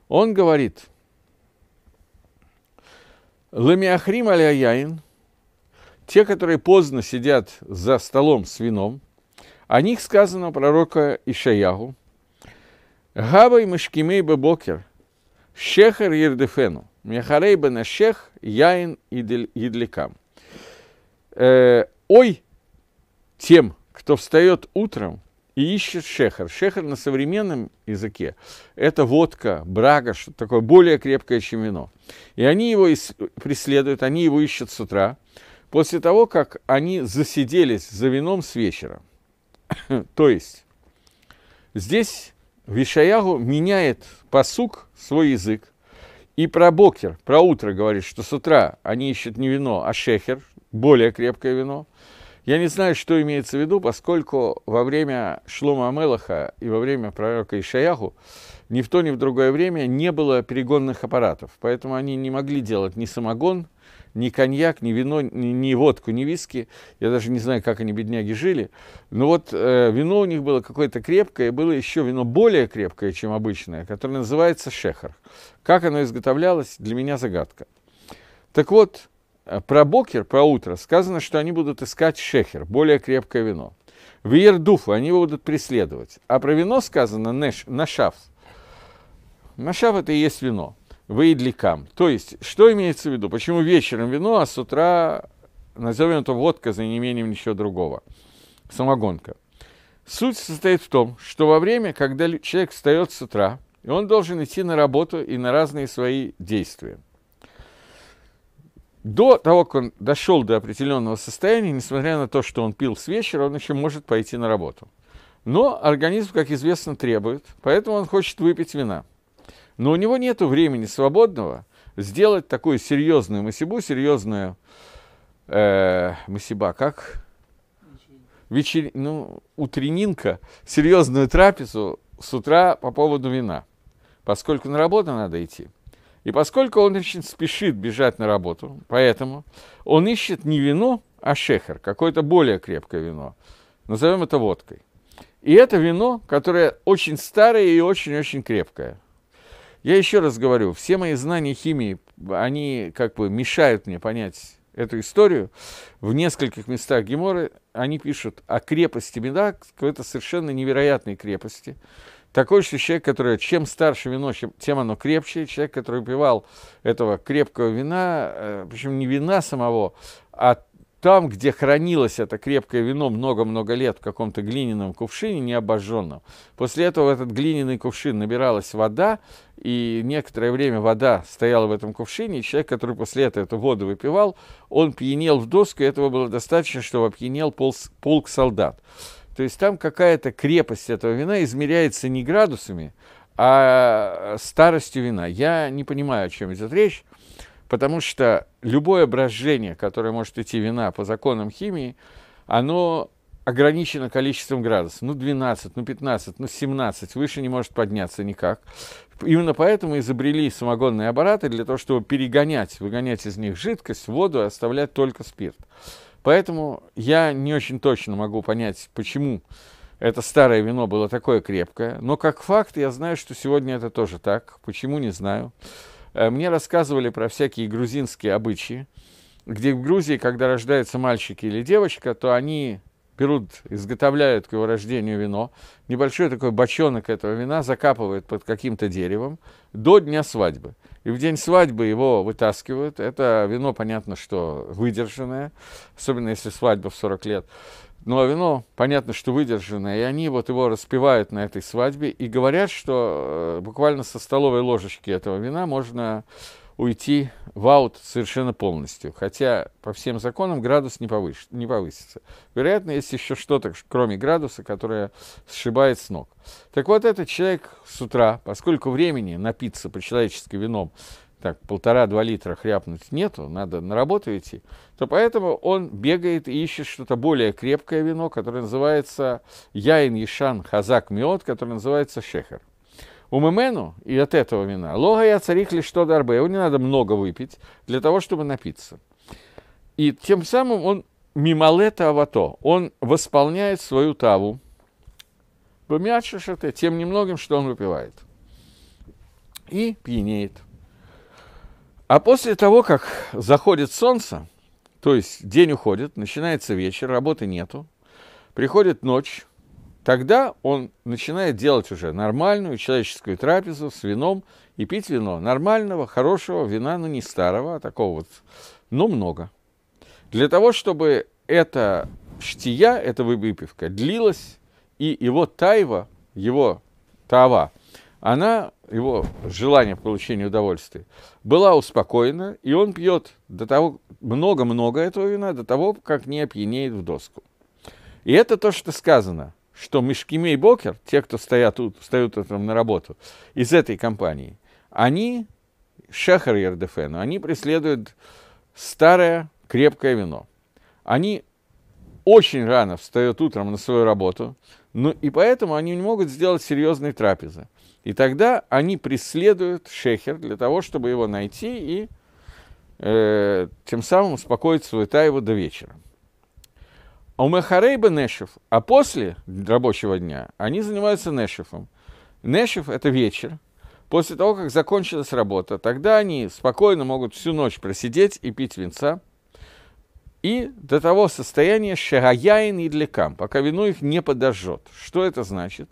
Он говорит, Ламиахрим аля те, которые поздно сидят за столом с вином, о них сказано пророка Ишаягу, Габай Машкимей Бокер, Шехер Ердефену, Мехарей Бенашех, Яин Идликам. Э, Ой тем, кто встает утром и ищет шехер. Шехер на современном языке – это водка, брага, что такое более крепкое, чем вино. И они его преследуют, они его ищут с утра, после того, как они засиделись за вином с вечера. То есть, здесь Вишаягу меняет посук, свой язык, и про бокер, про утро говорит, что с утра они ищут не вино, а шехер, более крепкое вино – я не знаю, что имеется в виду, поскольку во время Шлома Амелаха и во время пророка Ишаяху ни в то, ни в другое время не было перегонных аппаратов, поэтому они не могли делать ни самогон, ни коньяк, ни вино, ни, ни водку, ни виски. Я даже не знаю, как они, бедняги, жили. Но вот э, вино у них было какое-то крепкое, было еще вино более крепкое, чем обычное, которое называется шехар. Как оно изготовлялось, для меня загадка. Так вот, Э, про бокер, про утро, сказано, что они будут искать шехер, более крепкое вино. В Ердуфу они его будут преследовать. А про вино сказано неш, нашав. Нашав это и есть вино. Выедликам. То есть, что имеется в виду? Почему вечером вино, а с утра, назовем это водка за неимением ничего другого. Самогонка. Суть состоит в том, что во время, когда человек встает с утра, и он должен идти на работу и на разные свои действия – до того, как он дошел до определенного состояния, несмотря на то, что он пил с вечера, он еще может пойти на работу. Но организм, как известно, требует, поэтому он хочет выпить вина. Но у него нет времени свободного сделать такую серьезную масибу, серьезную э, масиба, как вечер... ну, утренинка, серьезную трапезу с утра по поводу вина, поскольку на работу надо идти. И поскольку он очень спешит бежать на работу, поэтому он ищет не вино, а шехер, какое-то более крепкое вино. Назовем это водкой. И это вино, которое очень старое и очень-очень крепкое. Я еще раз говорю, все мои знания химии, они как бы мешают мне понять эту историю. В нескольких местах Геморы они пишут о крепости меда, какой-то совершенно невероятной крепости. Такой же человек, который чем старше вино, тем оно крепче. Человек, который выпивал этого крепкого вина, причем э, не вина самого, а там, где хранилось это крепкое вино много-много лет в каком-то глиняном кувшине, не обожженном, после этого в этот глиняный кувшин набиралась вода, и некоторое время вода стояла в этом кувшине, и человек, который после этого эту воду выпивал, он пьянел в доску, и этого было достаточно, чтобы опьянел полк солдат. То есть там какая-то крепость этого вина измеряется не градусами, а э, старостью вина. Я не понимаю, о чем идет речь, потому что любое брожение, которое может идти вина по законам химии, оно ограничено количеством градусов. Ну, 12, ну, 15, ну, 17. Выше не может подняться никак. Именно поэтому изобрели самогонные аппараты для того, чтобы перегонять, выгонять из них жидкость, воду и оставлять только спирт. Поэтому я не очень точно могу понять, почему это старое вино было такое крепкое. Но как факт я знаю, что сегодня это тоже так. Почему, не знаю. Э, мне рассказывали про всякие грузинские обычаи, где в Грузии, когда рождаются мальчики или девочка, то они берут, изготовляют к его рождению вино, небольшой такой бочонок этого вина закапывают под каким-то деревом до дня свадьбы – и в день свадьбы его вытаскивают. Это вино, понятно, что выдержанное, особенно если свадьба в 40 лет. Но ну, а вино, понятно, что выдержанное, и они вот его распивают на этой свадьбе и говорят, что э, буквально со столовой ложечки этого вина можно уйти в аут совершенно полностью. Хотя по всем законам градус не, повыш, не повысится. Вероятно, есть еще что-то, кроме градуса, которое сшибает с ног. Так вот, этот человек с утра, поскольку времени напиться по-человечески вином, так, полтора-два литра хряпнуть нету, надо на работу идти, то поэтому он бегает и ищет что-то более крепкое вино, которое называется Яин Ешан Хазак Миот, которое называется Шехер. У Умымену, и от этого вина, лога я царих лишь что дарбе, его не надо много выпить для того, чтобы напиться. И тем самым он мималета авато, он восполняет свою таву, бомячешете, тем немногим, что он выпивает. И пьянеет. А после того, как заходит солнце, то есть день уходит, начинается вечер, работы нету, приходит ночь, Тогда он начинает делать уже нормальную человеческую трапезу с вином и пить вино нормального, хорошего вина, но не старого, а такого вот, но много. Для того, чтобы эта штия, эта выпивка длилась, и его тайва, его тава, она, его желание получения удовольствия, была успокоена, и он пьет до того, много-много этого вина, до того, как не опьянеет в доску. И это то, что сказано – что Мешкиме Бокер, те, кто стоят, тут, встают там на работу, из этой компании, они, Шехер и РДФН, они преследуют старое крепкое вино. Они очень рано встают утром на свою работу, ну и поэтому они не могут сделать серьезные трапезы. И тогда они преследуют Шехер для того, чтобы его найти и э, тем самым успокоить свою тайву до вечера а у Махарейба Нешев. А после рабочего дня они занимаются Нешефом. Нешев – это вечер. После того, как закончилась работа, тогда они спокойно могут всю ночь просидеть и пить винца. И до того состояния шагаяин и длекам, пока вино их не подожжет. Что это значит?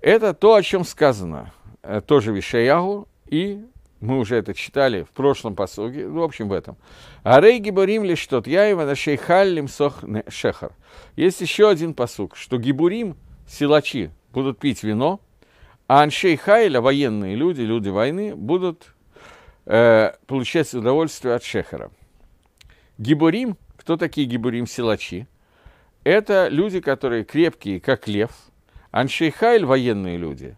Это то, о чем сказано э, тоже Вишаягу и мы уже это читали в прошлом посуге, ну, в общем, в этом. А рейги бурим лишь тот яева на шейхаллим сох шехар. Есть еще один посуг, что гибурим, силачи, будут пить вино, а аншей хайля, военные люди, люди войны, будут э, получать удовольствие от шехара. Гибурим, кто такие гибурим, силачи? Это люди, которые крепкие, как лев. Аншейхайль, военные люди,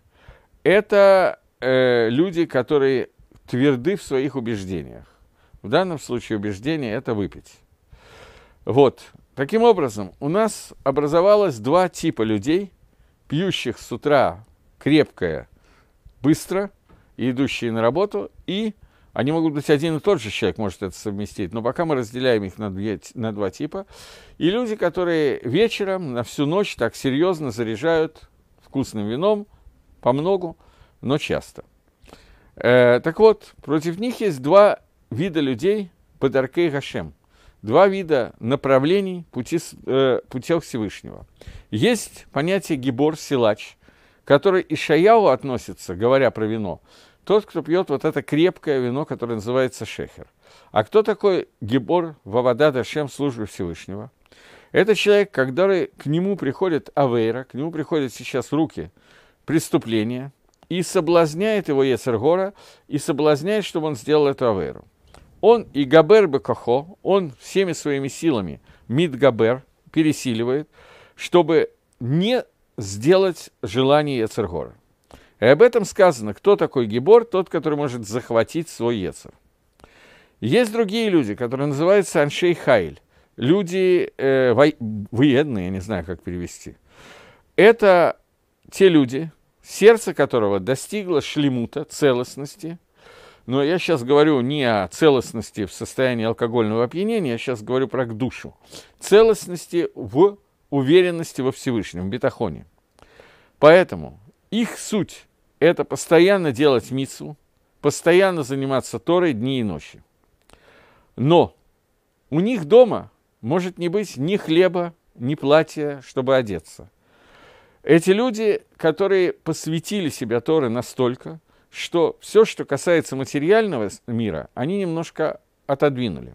это э, люди, которые тверды в своих убеждениях. В данном случае убеждение – это выпить. Вот. Таким образом, у нас образовалось два типа людей, пьющих с утра крепкое быстро и идущие на работу, и они могут быть один и тот же человек, может это совместить, но пока мы разделяем их на, две, на два типа. И люди, которые вечером на всю ночь так серьезно заряжают вкусным вином, по многу, но часто – Э, так вот, против них есть два вида людей, подаркей Гашем. Два вида направлений пути, э, путях Всевышнего. Есть понятие гибор, силач, который и Шаяу относится, говоря про вино, тот, кто пьет вот это крепкое вино, которое называется шехер. А кто такой гибор Вавада Дашем, службы Всевышнего? Это человек, когда к нему приходит авейра, к нему приходят сейчас руки преступления, и соблазняет его Ецергора, и соблазняет, чтобы он сделал эту аверу. Он и Габер Бекохо, он всеми своими силами, Мид Габер, пересиливает, чтобы не сделать желание Ецергора. И об этом сказано, кто такой Гибор, тот, который может захватить свой Ецер. Есть другие люди, которые называются Аншей Хайль, люди э, вой, военные, я не знаю, как перевести. Это те люди, сердце которого достигло шлемута, целостности. Но я сейчас говорю не о целостности в состоянии алкогольного опьянения, я сейчас говорю про душу. Целостности в уверенности во Всевышнем, в бетахоне. Поэтому их суть – это постоянно делать мицу, постоянно заниматься Торой дни и ночи. Но у них дома может не быть ни хлеба, ни платья, чтобы одеться – эти люди, которые посвятили себя Торы настолько, что все, что касается материального мира, они немножко отодвинули.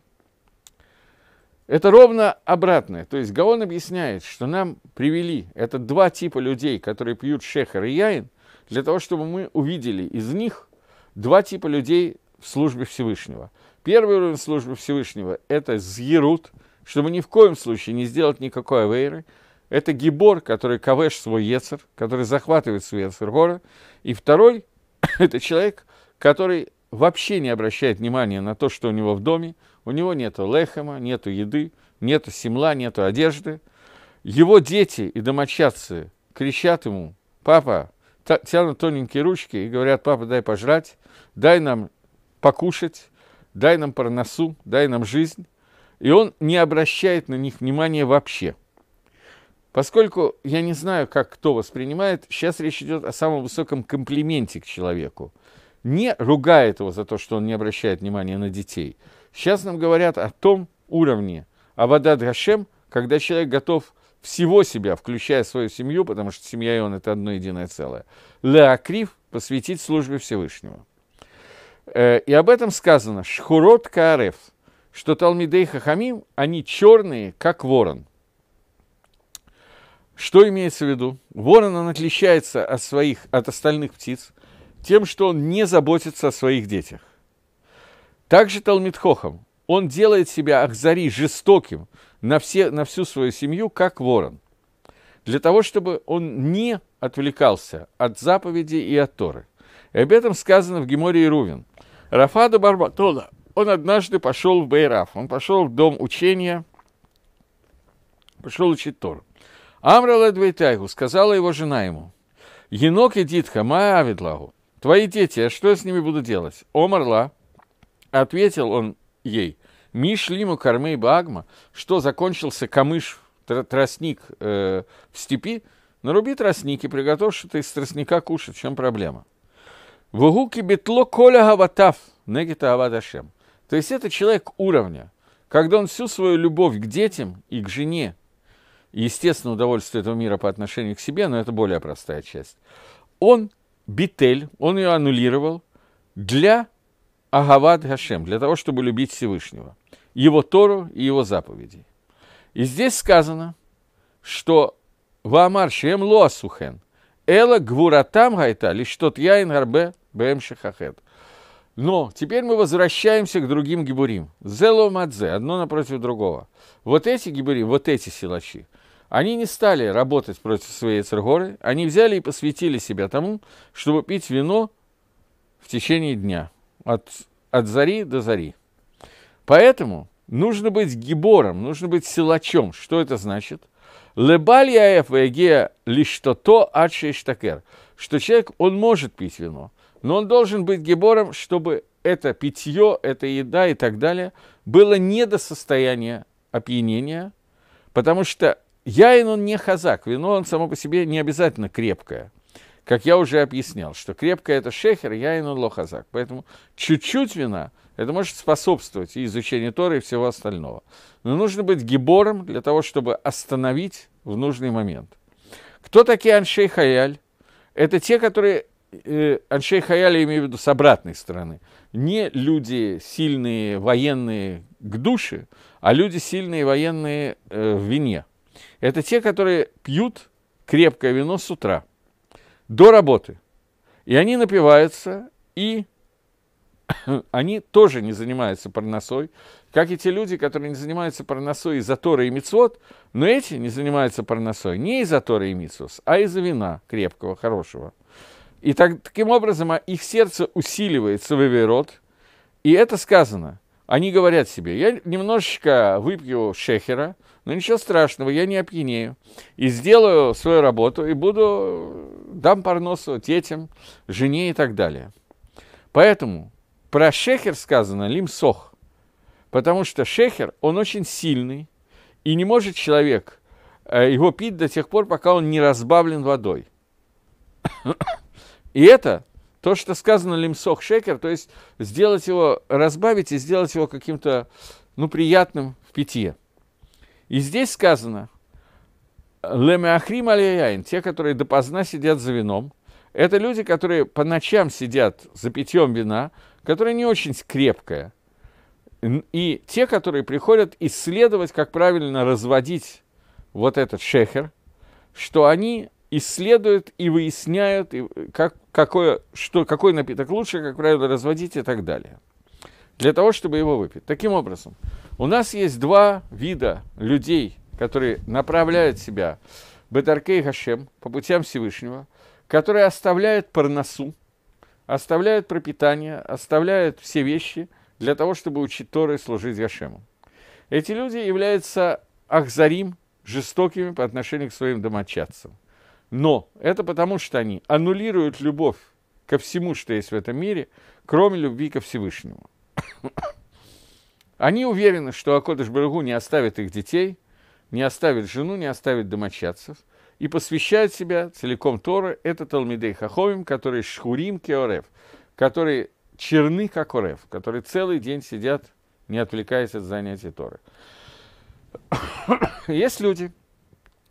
Это ровно обратное. То есть Гаон объясняет, что нам привели, это два типа людей, которые пьют шехер и яин, для того, чтобы мы увидели из них два типа людей в службе Всевышнего. Первый уровень службы Всевышнего – это зьерут, чтобы ни в коем случае не сделать никакой авейры – это Гибор, который кавеш свой Ецер, который захватывает свой Ецер город. И второй – это человек, который вообще не обращает внимания на то, что у него в доме. У него нет лехема, нет еды, нет семла, нет одежды. Его дети и домочадцы кричат ему, папа, тянут тоненькие ручки и говорят, папа, дай пожрать, дай нам покушать, дай нам парносу, дай нам жизнь. И он не обращает на них внимания вообще – Поскольку я не знаю, как кто воспринимает, сейчас речь идет о самом высоком комплименте к человеку. Не ругает его за то, что он не обращает внимания на детей. Сейчас нам говорят о том уровне Авада Драшем, когда человек готов всего себя, включая свою семью, потому что семья и он – это одно единое целое, Леакрив посвятить службе Всевышнего. Э, и об этом сказано «Шхурот Каареф», что Талмидей Хахамим, они черные, как ворон – что имеется в виду? Ворон, он отличается от, своих, от остальных птиц тем, что он не заботится о своих детях. Также Талмитхохом. Он делает себя Ахзари жестоким на, все, на всю свою семью, как ворон. Для того, чтобы он не отвлекался от заповеди и от Торы. И об этом сказано в Гемории Рувин. Рафада Барбатона, он однажды пошел в Бейраф, он пошел в дом учения, пошел учить Тору. Амра Ладвейтайгу, сказала его жена ему, «Енок и Дитха, моя Авидлагу, твои дети, а что я с ними буду делать?» Омарла, ответил он ей, «Мишлиму кормей багма, что закончился камыш, тростник э, в степи, наруби тростник и приготовь что-то из тростника кушать, в чем проблема?» Вугуки бетло коля гаватав, негита авадашем. То есть это человек уровня, когда он всю свою любовь к детям и к жене естественно, удовольствие этого мира по отношению к себе, но это более простая часть. Он битель, он ее аннулировал для Агавад Гашем, для того, чтобы любить Всевышнего, его Тору и его заповеди. И здесь сказано, что Ваамар Шем Луасухен, Эла Гвуратам Гайта, лишь тот Яин Гарбе бем Шахахет. Но теперь мы возвращаемся к другим гибурим. Зело Мадзе, одно напротив другого. Вот эти гибурим, вот эти силачи – они не стали работать против своей цергоры, они взяли и посвятили себя тому, чтобы пить вино в течение дня, от, от зари до зари. Поэтому нужно быть гибором, нужно быть силачом. Что это значит? Лебаль яэф лишь то то аштакер, что человек, он может пить вино, но он должен быть гибором, чтобы это питье, это еда и так далее было не до состояния опьянения, потому что Яин он не хазак, вино он само по себе не обязательно крепкое. Как я уже объяснял, что крепкое это шехер, яин он лохазак. Поэтому чуть-чуть вина это может способствовать и изучению Торы и всего остального. Но нужно быть гибором для того, чтобы остановить в нужный момент. Кто такие Аншей Хаяль? Это те, которые э, Аншей Хаяль, я имею в виду с обратной стороны. Не люди сильные военные к душе, а люди сильные военные э, в вине – это те, которые пьют крепкое вино с утра, до работы. И они напиваются, и они тоже не занимаются парносой, как и те люди, которые не занимаются парносой из-за Торы и Мицвод, но эти не занимаются парносой не из-за Торы и Мицвод, а из-за вина крепкого, хорошего. И так, таким образом а их сердце усиливается в Эверот, и это сказано. Они говорят себе, я немножечко выпью шехера, но ничего страшного, я не опьянею. И сделаю свою работу, и буду, дам парносу детям, жене и так далее. Поэтому про шехер сказано лимсох, потому что шехер, он очень сильный, и не может человек э, его пить до тех пор, пока он не разбавлен водой. И это то, что сказано лимсох шекер, то есть сделать его, разбавить и сделать его каким-то, ну, приятным в питье. И здесь сказано, лемеахрим алияин, те, которые допоздна сидят за вином, это люди, которые по ночам сидят за питьем вина, которое не очень крепкое, и те, которые приходят исследовать, как правильно разводить вот этот шехер, что они исследуют и выясняют, э, как, какое, что, какой напиток лучше, как правило, разводить и так далее. Для того, чтобы его выпить. Таким образом, у нас есть два вида людей, которые направляют себя Бетарке и Хашем по путям Всевышнего, которые оставляют парносу, оставляют пропитание, оставляют все вещи для того, чтобы учить Торы и служить Гашему. Эти люди являются ахзарим, жестокими по отношению к своим домочадцам – но это потому, что они аннулируют любовь ко всему, что есть в этом мире, кроме любви ко Всевышнему. Они уверены, что Акодыш Барагу не оставит их детей, не оставит жену, не оставит домочадцев, и посвящают себя целиком Торы, это Талмидей Хаховим, который Шхурим Кеорев, который черны, как Орев, который целый день сидят, не отвлекаясь от занятий Торы. Есть люди,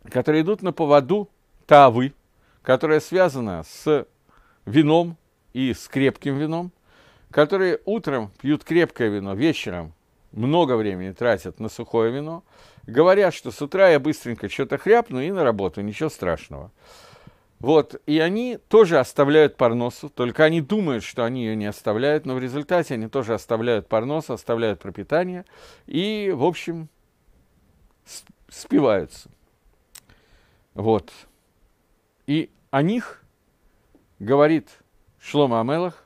которые идут на поводу тавы, которая связана с вином и с крепким вином, которые утром пьют крепкое вино, вечером много времени тратят на сухое вино, говорят, что с утра я быстренько что-то хряпну и на работу, ничего страшного. Вот, и они тоже оставляют парносу, только они думают, что они ее не оставляют, но в результате они тоже оставляют парнос, оставляют пропитание и, в общем, спиваются. Вот. И о них говорит Шлома Амелах,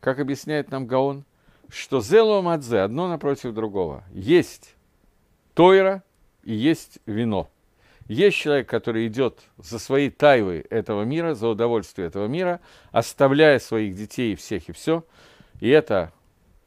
как объясняет нам Гаон, что зелу мадзе одно напротив другого. Есть тойра и есть вино. Есть человек, который идет за свои тайвы этого мира, за удовольствие этого мира, оставляя своих детей, и всех и все. И это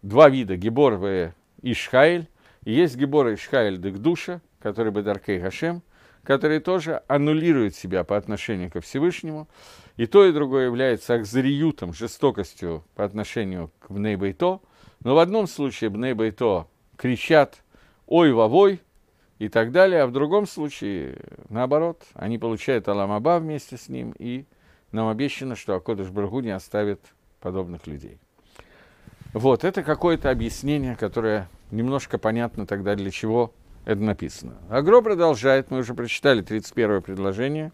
два вида, Гебор и Ишхайль. И есть Гебор и Ишхайль Дегдуша, который Бедаркей Гашем – которые тоже аннулируют себя по отношению ко Всевышнему. И то, и другое является акзариютом, жестокостью по отношению к Бней Байто. Но в одном случае Бней Байто кричат «Ой, вовой!» и так далее, а в другом случае, наоборот, они получают Аламаба вместе с ним, и нам обещано, что Акодыш Баргу не оставит подобных людей. Вот, это какое-то объяснение, которое немножко понятно тогда, для чего это написано. Агро продолжает, мы уже прочитали 31 предложение.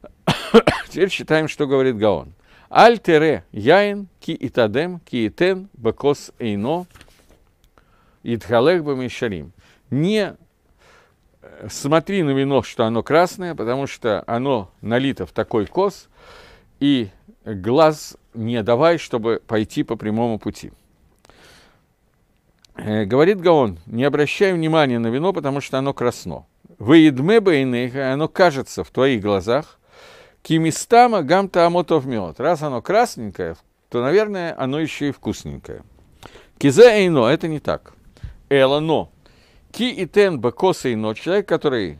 Теперь читаем, что говорит Гаон. Альтере яин ки итадем ки итен бекос эйно итхалех бамишарим. Не э, смотри на вино, что оно красное, потому что оно налито в такой кос, и глаз не давай, чтобы пойти по прямому пути. Э, говорит Гаон, не обращай внимания на вино, потому что оно красно. Выедме бейнейха, оно кажется в твоих глазах. Кимистама гамта амотов мед. Раз оно красненькое, то, наверное, оно еще и вкусненькое. Кизе эйно, это не так. Эла но. Ки и тен бакоса ино, человек, который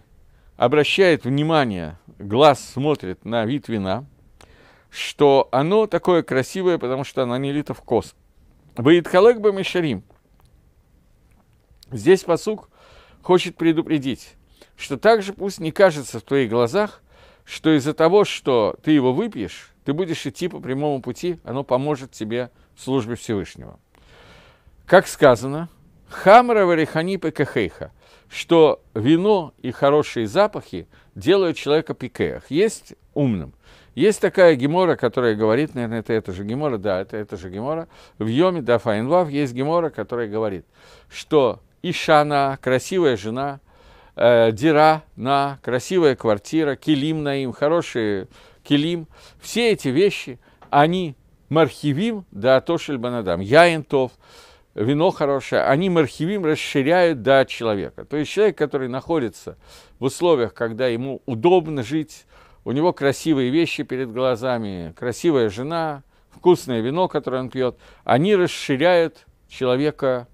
обращает внимание, глаз смотрит на вид вина, что оно такое красивое, потому что оно не лито в кос. Выид халек бы мишарим. Здесь посук хочет предупредить, что также пусть не кажется в твоих глазах, что из-за того, что ты его выпьешь, ты будешь идти по прямому пути, оно поможет тебе в службе Всевышнего. Как сказано, хамра варихани пекахейха, что вино и хорошие запахи делают человека пикеях, есть умным. Есть такая гемора, которая говорит, наверное, это, это же гемора, да, это, это же гемора, в Йоме Дафаинвав есть гемора, которая говорит, что Ишана, красивая жена, э, дира на, красивая квартира, килим на им, хорошие килим. Все эти вещи, они мархивим да тошель банадам, яентов, вино хорошее, они мархивим расширяют до человека. То есть человек, который находится в условиях, когда ему удобно жить, у него красивые вещи перед глазами, красивая жена, вкусное вино, которое он пьет, они расширяют человека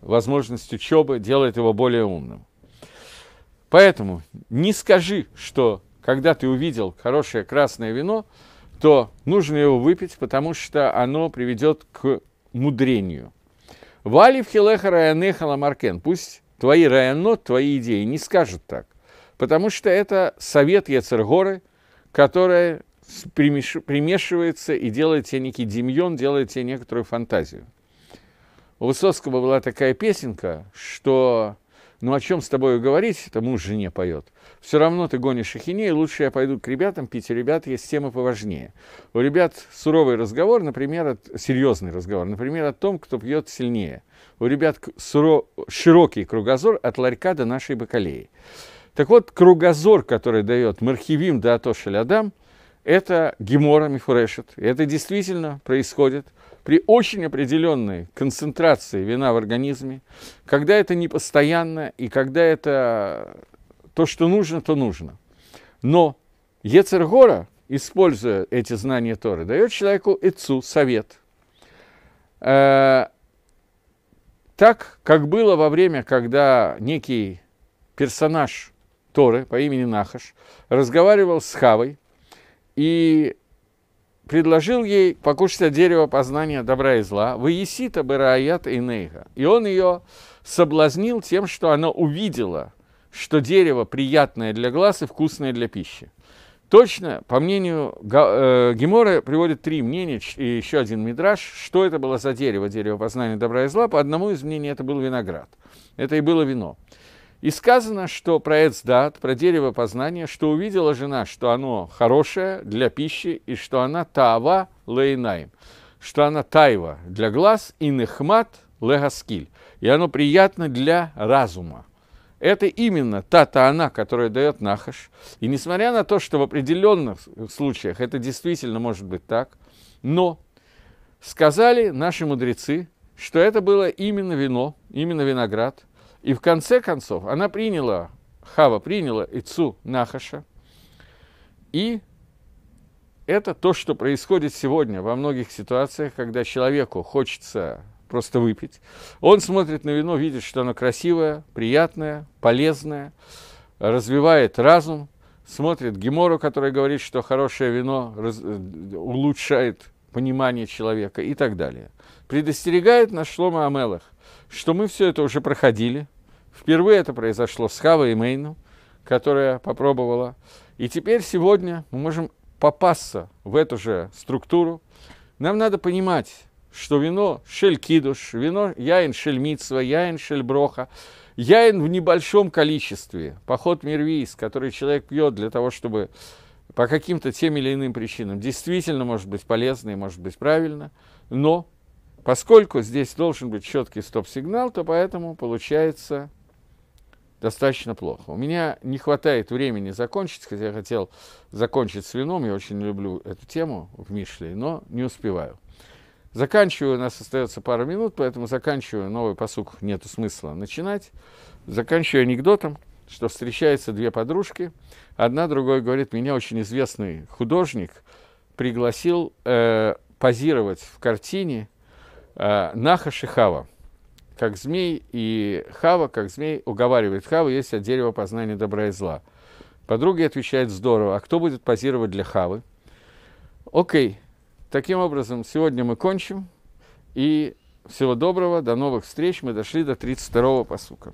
возможность учебы делает его более умным. Поэтому не скажи, что когда ты увидел хорошее красное вино, то нужно его выпить, потому что оно приведет к мудрению. Вали в хилеха раянеха ламаркен. Пусть твои раянот, твои идеи не скажут так. Потому что это совет яцергоры, которая примешивается и делает тебе некий демьон, делает тебе некоторую фантазию. У Высоцкого была такая песенка, что ну о чем с тобой говорить, это муж жене поет. Все равно ты гонишь ахинею, лучше я пойду к ребятам пить, у ребят есть темы поважнее. У ребят суровый разговор, например, серьезный разговор, например, о том, кто пьет сильнее. У ребят суро... широкий кругозор от ларька до нашей бакалеи. Так вот, кругозор, который дает Мархивим до Атош Адам, это Гемора Мифурешет. Это действительно происходит – при очень определенной концентрации вина в организме, когда это не постоянно и когда это то, что нужно, то нужно. Но Ецергора, используя эти знания Торы, дает человеку ицу совет. Э, так, как было во время, когда некий персонаж Торы по имени Нахаш разговаривал с Хавой, и предложил ей покушать дерево познания добра и зла, «Ваесита бараят нейга И он ее соблазнил тем, что она увидела, что дерево приятное для глаз и вкусное для пищи. Точно, по мнению э, Гемора, приводит три мнения и еще один мидраж, что это было за дерево, дерево познания добра и зла. По одному из мнений это был виноград. Это и было вино. И сказано, что про Эцдат, про дерево познания, что увидела жена, что оно хорошее для пищи, и что она таава лейнайм, что она тайва для глаз и нехмат легаскиль, и оно приятно для разума. Это именно та таана, которая дает Нахаш. И несмотря на то, что в определенных случаях это действительно может быть так, но сказали наши мудрецы, что это было именно вино, именно виноград – и в конце концов она приняла, Хава приняла Ицу Нахаша. И это то, что происходит сегодня во многих ситуациях, когда человеку хочется просто выпить. Он смотрит на вино, видит, что оно красивое, приятное, полезное, развивает разум, смотрит Гемору, который говорит, что хорошее вино раз, э, улучшает понимание человека и так далее. Предостерегает наш Шлома Амелах – что мы все это уже проходили. Впервые это произошло с Хавой и Мейну, которая попробовала. И теперь сегодня мы можем попасться в эту же структуру. Нам надо понимать, что вино шелькидуш, вино яин шельмитсва, яин шельброха, яин в небольшом количестве, поход мирвиз, который человек пьет для того, чтобы по каким-то тем или иным причинам действительно может быть полезно и может быть правильно, но Поскольку здесь должен быть четкий стоп-сигнал, то поэтому получается достаточно плохо. У меня не хватает времени закончить, хотя я хотел закончить с вином, я очень люблю эту тему в Мишле, но не успеваю. Заканчиваю, у нас остается пара минут, поэтому заканчиваю новый посук, нету смысла начинать. Заканчиваю анекдотом, что встречаются две подружки. Одна другой говорит, меня очень известный художник пригласил э, позировать в картине – Э, Наха и как змей, и Хава, как змей, уговаривает Хаву, есть от дерева познания добра и зла. Подруга отвечает, здорово, а кто будет позировать для Хавы? Окей, таким образом, сегодня мы кончим, и всего доброго, до новых встреч, мы дошли до 32-го посука.